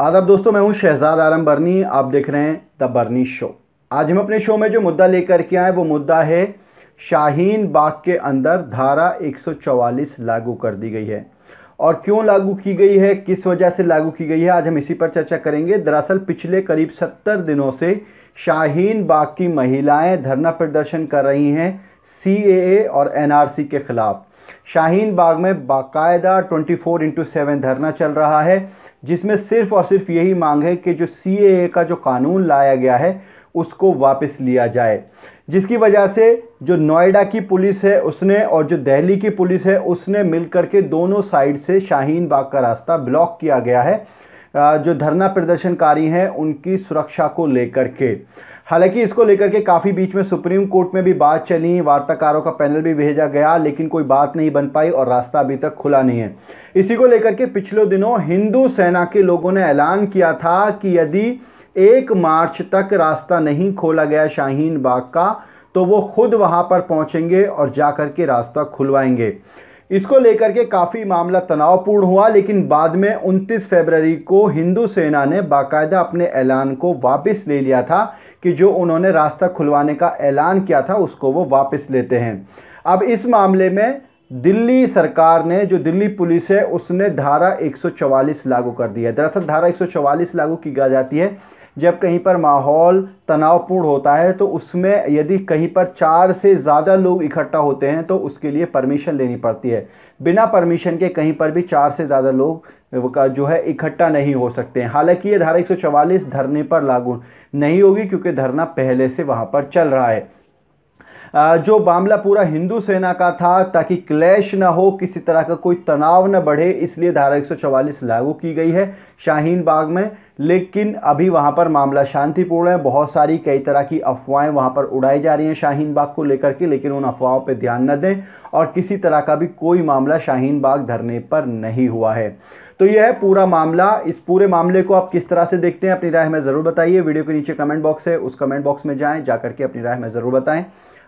आदाब दोस्तों मैं हूं शहजाद आलम बर्नी आप देख रहे हैं द बर्नी शो आज हम अपने शो में जो मुद्दा लेकर के आए वो मुद्दा है शाहीन बाग के अंदर धारा 144 लागू कर दी गई है और क्यों लागू की गई है किस वजह से लागू की गई है आज हम इसी पर चर्चा करेंगे दरअसल पिछले करीब सत्तर दिनों से शाहीन बाग की महिलाएं धरना प्रदर्शन कर रही हैं सी और एनआरसी के ख़िलाफ़ शाहीन बाग में बाकायदा 24 फोर इंटू सेवन धरना चल रहा है जिसमें सिर्फ और सिर्फ यही मांग है कि जो सी का जो कानून लाया गया है उसको वापस लिया जाए जिसकी वजह से जो नोएडा की पुलिस है उसने और जो दिल्ली की पुलिस है उसने मिल के दोनों साइड से शाहीन बाग का रास्ता ब्लॉक किया गया है जो धरना प्रदर्शनकारी हैं उनकी सुरक्षा को लेकर के हालांकि इसको लेकर के काफ़ी बीच में सुप्रीम कोर्ट में भी बात चली वार्ताकारों का पैनल भी भेजा गया लेकिन कोई बात नहीं बन पाई और रास्ता अभी तक खुला नहीं है इसी को लेकर के पिछले दिनों हिंदू सेना के लोगों ने ऐलान किया था कि यदि एक मार्च तक रास्ता नहीं खोला गया शाहीन बाग का तो वो खुद वहाँ पर पहुँचेंगे और जा कर के रास्ता खुलवाएंगे इसको लेकर के काफ़ी मामला तनावपूर्ण हुआ लेकिन बाद में 29 फरवरी को हिंदू सेना ने बाकायदा अपने ऐलान को वापस ले लिया था कि जो उन्होंने रास्ता खुलवाने का ऐलान किया था उसको वो वापस लेते हैं अब इस मामले में दिल्ली सरकार ने जो दिल्ली पुलिस है उसने धारा 144 लागू कर दी है दरअसल धारा 144 लागू की जाती है जब कहीं पर माहौल तनावपूर्ण होता है तो उसमें यदि कहीं पर चार से ज़्यादा लोग इकट्ठा होते हैं तो उसके लिए परमिशन लेनी पड़ती है बिना परमिशन के कहीं पर भी चार से ज़्यादा लोग का जो है इकट्ठा नहीं हो सकते हैं हालांकि ये धारा 144 धरने पर लागू नहीं होगी क्योंकि धरना पहले से वहाँ पर चल रहा है जो मामला पूरा हिंदू सेना का था ताकि क्लैश ना हो किसी तरह का कोई तनाव ना बढ़े इसलिए धारा 144 लागू की गई है शाहीन बाग में लेकिन अभी वहाँ पर मामला शांतिपूर्ण है बहुत सारी कई तरह की अफवाहें वहाँ पर उड़ाई जा रही हैं शाहीन बाग को लेकर के लेकिन उन अफवाहों पर ध्यान न दें और किसी तरह का भी कोई मामला शाहीन बाग धरने पर नहीं हुआ है तो यह है पूरा मामला इस पूरे मामले को आप किस तरह से देखते हैं अपनी राय में ज़रूर बताइए वीडियो के नीचे कमेंट बॉक्स है उस कमेंट बॉक्स में जाएँ जा करके अपनी राय में ज़रूर बताएँ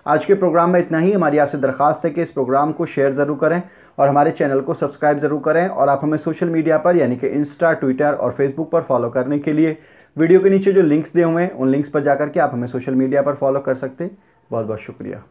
आज के प्रोग्राम में इतना ही हमारी आपसे दरखास्त है कि इस प्रोग्राम को शेयर ज़रूर करें और हमारे चैनल को सब्सक्राइब ज़रूर करें और आप हमें सोशल मीडिया पर यानी कि इंस्टा ट्विटर और फेसबुक पर फॉलो करने के लिए वीडियो के नीचे जो लिंक्स दिए हुए हैं उन लिंक्स पर जाकर के आप हमें सोशल मीडिया पर फॉलो कर सकते हैं बहुत बहुत शुक्रिया